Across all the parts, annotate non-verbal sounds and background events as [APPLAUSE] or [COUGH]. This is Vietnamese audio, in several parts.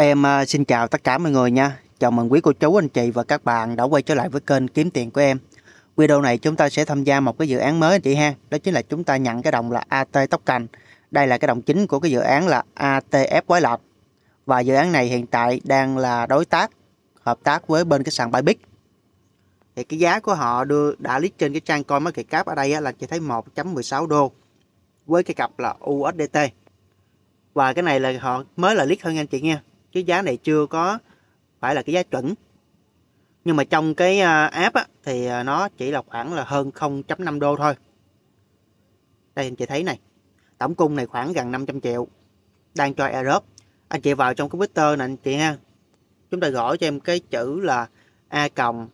Em à, xin chào tất cả mọi người nha Chào mừng quý cô chú, anh chị và các bạn đã quay trở lại với kênh Kiếm Tiền của em Video này chúng ta sẽ tham gia một cái dự án mới anh chị ha Đó chính là chúng ta nhận cái đồng là AT Tóc Cành Đây là cái đồng chính của cái dự án là ATF Quái Lộc Và dự án này hiện tại đang là đối tác, hợp tác với bên cái sàn Bybit Thì cái giá của họ đưa đã list trên cái trang coi mấy cái cáp ở đây là chỉ thấy 1.16 đô Với cái cặp là USDT Và cái này là họ mới là list hơn anh chị nha cái giá này chưa có phải là cái giá chuẩn nhưng mà trong cái à, app á, thì à, nó chỉ là khoảng là hơn 0.5 đô thôi đây anh chị thấy này tổng cung này khoảng gần 500 triệu đang cho Europe anh chị vào trong cái Twitter này anh chị ha chúng ta gõ cho em cái chữ là a cộng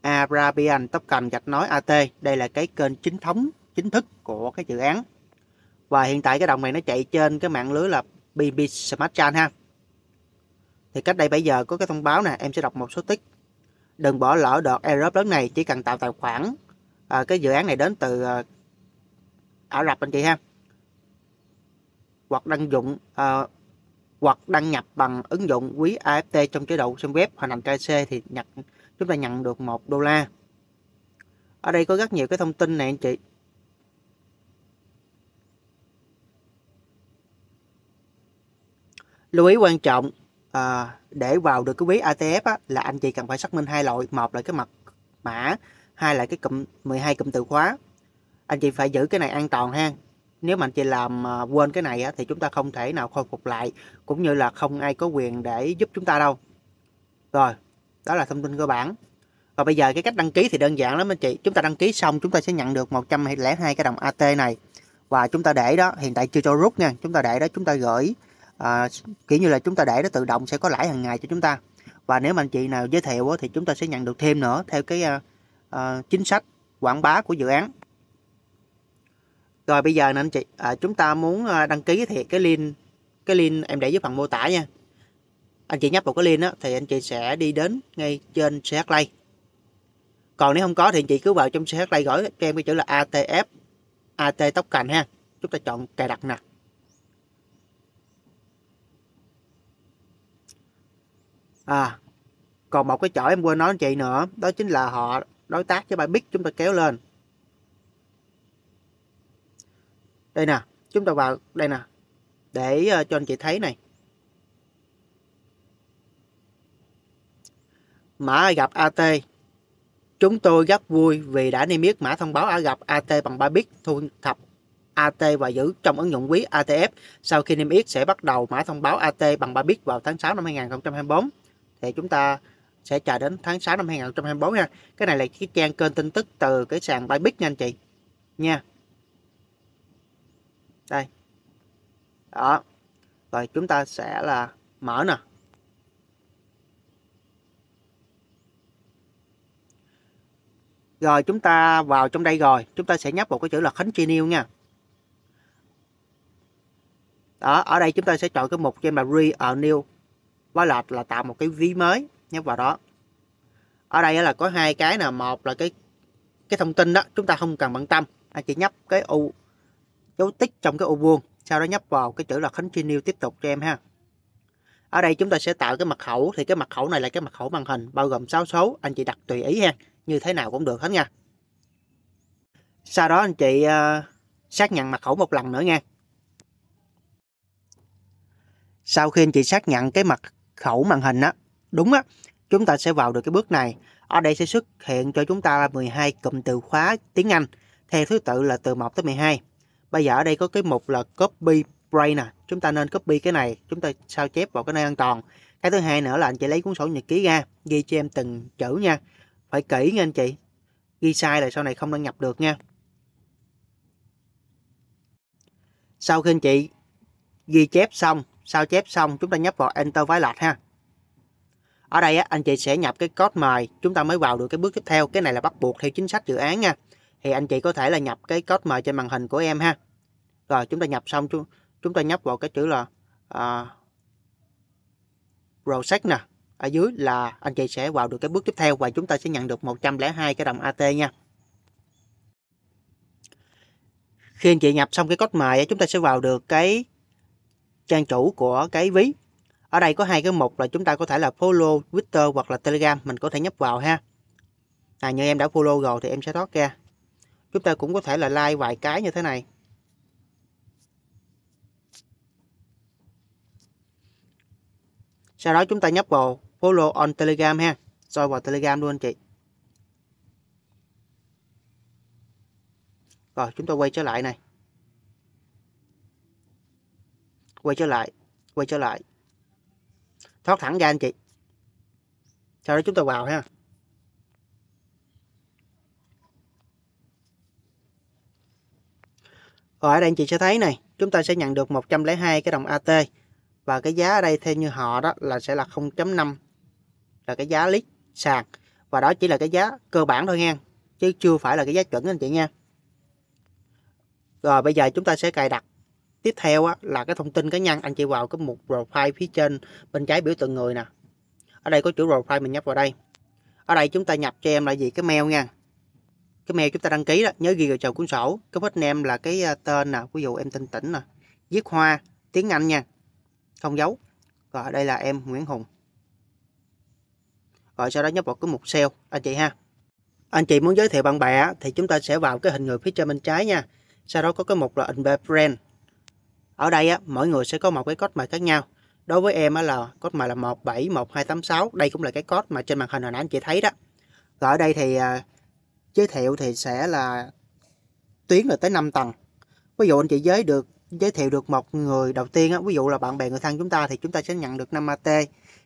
Arabian token gạch nói AT đây là cái kênh chính thống chính thức của cái dự án và hiện tại cái đồng này nó chạy trên cái mạng lưới là BB Smart Chain ha thì cách đây 7 giờ có cái thông báo nè, em sẽ đọc một số tích. Đừng bỏ lỡ đợt airdrop lớn này, chỉ cần tạo tài khoản. À, cái dự án này đến từ à, Ả Rập anh chị ha. Hoặc đăng dụng à, hoặc đăng nhập bằng ứng dụng quý AFT trong chế độ xem web hoàn thành KC thì nhận chúng ta nhận được 1 đô la. Ở đây có rất nhiều cái thông tin này anh chị. Lưu ý quan trọng à, để vào được cái ví ATF á, là anh chị cần phải xác minh hai loại một là cái mật mã hai là cái cụm 12 cụm từ khóa anh chị phải giữ cái này an toàn ha nếu mà anh chị làm ờ, quên cái này á, thì chúng ta không thể nào khôi phục lại cũng như là không ai có quyền để giúp chúng ta đâu rồi đó là thông tin cơ bản và bây giờ cái cách đăng ký thì đơn giản lắm anh chị chúng ta đăng ký xong chúng ta sẽ nhận được 102 cái đồng AT này và chúng ta để đó hiện tại chưa cho rút nha chúng ta để đó chúng ta gửi à, kiểu như là chúng ta để nó tự động sẽ có lãi hàng ngày cho chúng ta và nếu mà anh chị nào giới thiệu thì chúng ta sẽ nhận được thêm nữa theo cái à, à, chính sách quảng bá của dự án rồi bây giờ nè anh chị à, chúng ta muốn à, đăng ký thì cái link cái link em để dưới phần mô tả nha anh chị nhấp vào cái link đó, thì anh chị sẽ đi đến ngay trên CH Play còn nếu không có thì anh chị cứ vào trong CH Play gửi cho em cái chữ là ATF AT tóc cành ha chúng ta chọn cài đặt nè à còn một cái chỗ em quên nói với chị nữa đó chính là họ đối tác với bài big chúng ta kéo lên đây nè chúng ta vào đây nè để ờ, cho anh chị thấy này mã gặp AT. Chúng tôi rất vui vì đã niêm yết mã thông báo Ai AT bằng 3 bit thu thập AT và giữ trong ứng dụng quý ATF. Sau khi niêm yết sẽ bắt đầu mã thông báo AT bằng 3 bit vào tháng 6 năm 2024 thì chúng ta sẽ chờ đến tháng 6 năm 2024 nha. Cái này là cái trang kênh tin tức từ cái sàn Bybit nha anh chị. Nha. Đây. Đó. Rồi chúng ta sẽ là mở nè. Rồi chúng ta vào trong đây rồi, chúng ta sẽ nhấp một cái chữ là Khánh Chi New nha. Đó, ở đây chúng ta sẽ chọn cái mục cho em là Re New wallet là tạo một cái ví mới nhấp vào đó ở đây là có hai cái nè một là cái cái thông tin đó chúng ta không cần bận tâm anh chỉ nhấp cái u dấu tích trong cái ô vuông sau đó nhấp vào cái chữ là continue tiếp tục cho em ha ở đây chúng ta sẽ tạo cái mật khẩu thì cái mật khẩu này là cái mật khẩu màn hình bao gồm 6 số anh chị đặt tùy ý ha như thế nào cũng được hết nha sau đó anh chị uh, xác nhận mật khẩu một lần nữa nha sau khi anh chị xác nhận cái mật khẩu màn hình á đúng á chúng ta sẽ vào được cái bước này ở đây sẽ xuất hiện cho chúng ta 12 cụm từ khóa tiếng Anh theo thứ tự là từ 1 tới 12 bây giờ ở đây có cái mục là copy brain nè chúng ta nên copy cái này chúng ta sao chép vào cái nơi an toàn cái thứ hai nữa là anh chị lấy cuốn sổ nhật ký ra ghi cho em từng chữ nha phải kỹ nha anh chị ghi sai là sau này không đăng nhập được nha sau khi anh chị ghi chép xong sao chép xong chúng ta nhấp vào Enter vái lạch ha. Ở đây á, anh chị sẽ nhập cái code mời chúng ta mới vào được cái bước tiếp theo. Cái này là bắt buộc theo chính sách dự án nha. Thì anh chị có thể là nhập cái code mời trên màn hình của em ha. Rồi chúng ta nhập xong chúng, chúng ta nhấp vào cái chữ là uh, à, Project nè. Ở dưới là anh chị sẽ vào được cái bước tiếp theo và chúng ta sẽ nhận được 102 cái đồng AT nha. Khi anh chị nhập xong cái code mời chúng ta sẽ vào được cái trang chủ của cái ví ở đây có hai cái mục là chúng ta có thể là follow Twitter hoặc là Telegram mình có thể nhấp vào ha à, như em đã follow rồi thì em sẽ thoát ra chúng ta cũng có thể là like vài cái như thế này sau đó chúng ta nhấp vào follow on Telegram ha soi vào Telegram luôn anh chị rồi chúng ta quay trở lại này quay trở lại quay trở lại thoát thẳng ra anh chị sau đó chúng ta vào ha Rồi ở đây anh chị sẽ thấy này, chúng ta sẽ nhận được 102 cái đồng AT và cái giá ở đây theo như họ đó là sẽ là 0.5 là cái giá lít sàn và đó chỉ là cái giá cơ bản thôi nha chứ chưa phải là cái giá chuẩn anh chị nha. Rồi bây giờ chúng ta sẽ cài đặt tiếp theo á, là cái thông tin cá nhân anh chị vào cái mục profile phía trên bên trái biểu tượng người nè ở đây có chữ profile mình nhập vào đây ở đây chúng ta nhập cho em là gì cái mail nha cái mail chúng ta đăng ký đó nhớ ghi vào chầu cuốn sổ cái hết em là cái ờ, tên nè ví dụ em tên tỉnh nè viết hoa tiếng anh nha không giấu rồi đây là em nguyễn hùng rồi sau đó nhấp vào cái mục sale anh chị ha anh chị muốn giới thiệu bạn bè thì chúng ta sẽ vào cái hình người phía trên bên trái nha sau đó có cái mục là in friend ở đây á, mỗi người sẽ có một cái code mà khác nhau. Đối với em á, là code mà là 171286. Đây cũng là cái code mà trên màn hình hồi nãy anh chị thấy đó. Rồi ở đây thì à, giới thiệu thì sẽ là tuyến là tới 5 tầng. Ví dụ anh chị giới được giới thiệu được một người đầu tiên á, ví dụ là bạn bè người thân chúng ta thì chúng ta sẽ nhận được 5 AT.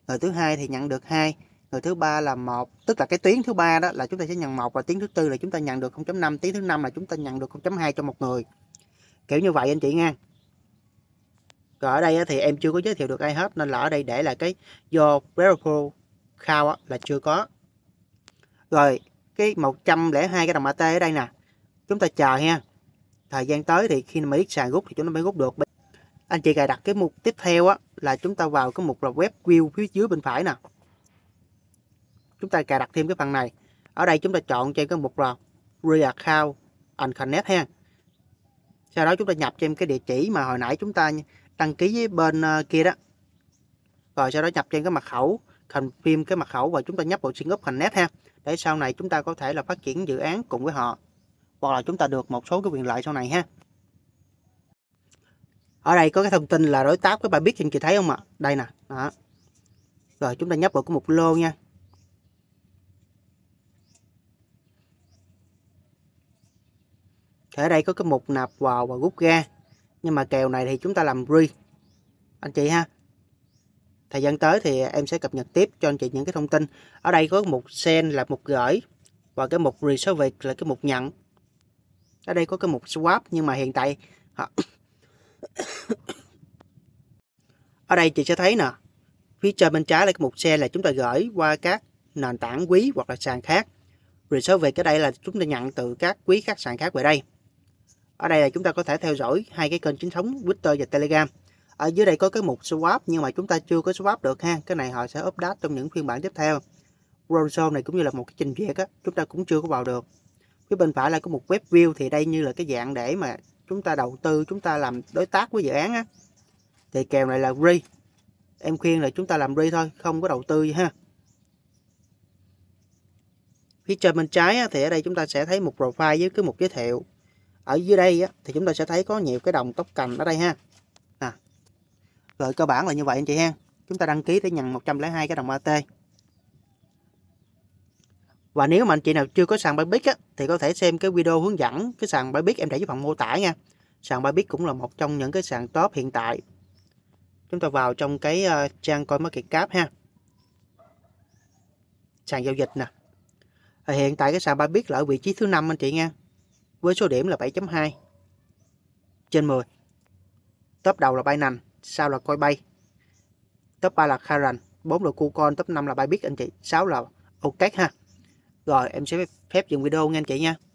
Người thứ hai thì nhận được hai người thứ ba là một tức là cái tuyến thứ ba đó là chúng ta sẽ nhận một và tuyến thứ tư là chúng ta nhận được 0.5, tuyến thứ năm là chúng ta nhận được 0.2 cho một người. Kiểu như vậy anh chị nghe còn ở đây thì em chưa có giới thiệu được ai hết nên là ở đây để là cái do Vertical Count là chưa có. Rồi cái 102 cái đồng AT ở đây nè. Chúng ta chờ ha. Thời gian tới thì khi mà biết sàn rút thì chúng nó mới rút được. Anh chị cài đặt cái mục tiếp theo á là chúng ta vào cái mục là web view phía dưới bên phải nè. Chúng ta cài đặt thêm cái phần này. Ở đây chúng ta chọn cho cái mục là Real Account and Connect ha. Sau đó chúng ta nhập cho em cái địa chỉ mà hồi nãy chúng ta đăng ký với bên ờ, kia đó rồi sau đó nhập trên cái mật khẩu thành phim cái mật khẩu và chúng ta nhấp vào xin úp thành nét ha để sau này chúng ta có thể là phát triển dự án cùng với họ hoặc là chúng ta được một số cái quyền lợi sau này ha ở đây có cái thông tin là đối tác các bạn biết anh chị thấy không ạ đây nè đó rồi chúng ta nhấp vào cái mục lô nha ở đây có cái mục nạp vào và rút ra nhưng mà kèo này thì chúng ta làm re anh chị ha thời gian tới thì em sẽ cập nhật tiếp cho anh chị những cái thông tin ở đây có một send là một gửi và cái mục reserve là cái mục nhận ở đây có cái mục swap nhưng mà hiện tại [COUGHS] ở đây chị sẽ thấy nè phía trên bên trái là cái mục xe là chúng ta gửi qua các nền tảng quý hoặc là sàn khác reserve về cái đây là chúng ta nhận từ các quý các sàn khác về đây ở đây là chúng ta có thể theo dõi hai cái kênh chính thống Twitter và Telegram ở dưới đây có cái mục swap nhưng mà chúng ta chưa có swap được ha cái này họ sẽ update trong những phiên bản tiếp theo Chrome này cũng như là một cái trình duyệt á chúng ta cũng chưa có vào được phía bên phải là có một web view thì đây như là cái dạng để mà chúng ta đầu tư chúng ta làm đối tác với dự án á thì kèm này là re em khuyên là chúng ta làm re thôi không có đầu tư gì ha phía trên bên trái á, thì ở đây chúng ta sẽ thấy một profile với cái mục giới thiệu ở dưới đây á, thì chúng ta sẽ thấy có nhiều cái đồng tóc cành ở đây ha à. rồi cơ bản là như vậy anh chị ha chúng ta đăng ký để nhận 102 cái đồng AT và nếu mà anh chị nào chưa có sàn Bybit á, thì có thể xem cái video hướng dẫn cái sàn Bybit em để dưới phần mô tả nha sàn Bybit cũng là một trong những cái sàn top hiện tại chúng ta vào trong cái ờ, trang coi market cap ha sàn giao dịch nè hiện tại cái sàn Bybit là ở vị trí thứ năm anh chị nha với số điểm là 7.2 trên 10. Top đầu là bay nành, sau là coi bay. Top 3 là Karen, 4 là Kucon, top 5 là bay biết anh chị, 6 là ok ha. Rồi em sẽ phép dừng video nghe anh chị nha.